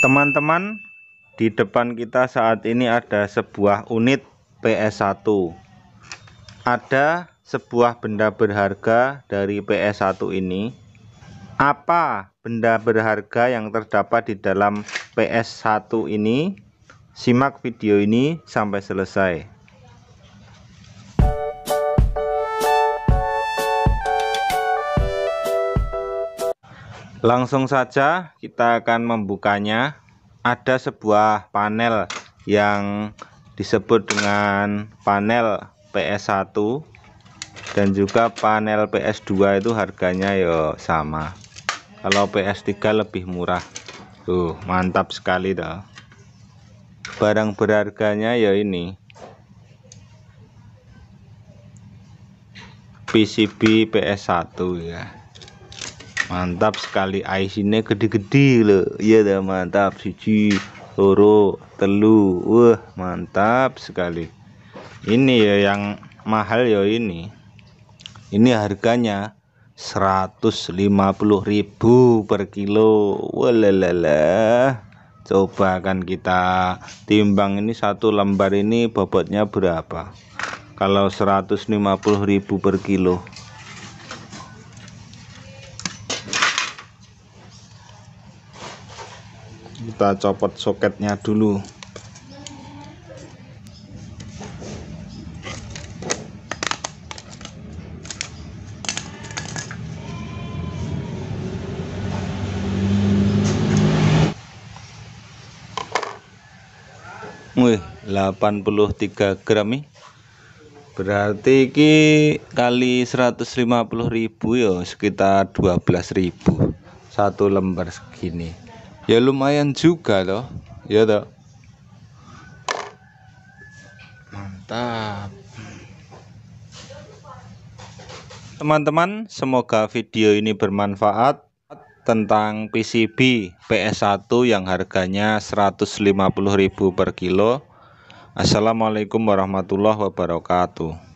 Teman-teman, di depan kita saat ini ada sebuah unit PS1. Ada sebuah benda berharga dari PS1 ini. Apa benda berharga yang terdapat di dalam PS1 ini? Simak video ini sampai selesai. Langsung saja kita akan membukanya. Ada sebuah panel yang disebut dengan panel PS1 dan juga panel PS2 itu harganya yo ya sama. Kalau PS3 lebih murah. Tuh, mantap sekali dah. Barang berharganya ya ini. PCB PS1 ya mantap sekali IC-nya gede-gede loh iya dah mantap siji loro telu wah mantap sekali ini ya yang mahal ya ini ini harganya 150.000 per kilo walala coba akan kita timbang ini satu lembar ini bobotnya berapa kalau 150.000 per kilo kita copot soketnya dulu Wih, 83 gram nih. Berarti iki kali 150.000 ya sekitar 12.000 satu lembar segini ya lumayan juga loh ya toh mantap teman-teman semoga video ini bermanfaat tentang PCB PS1 yang harganya 150.000 per kilo Assalamualaikum warahmatullahi wabarakatuh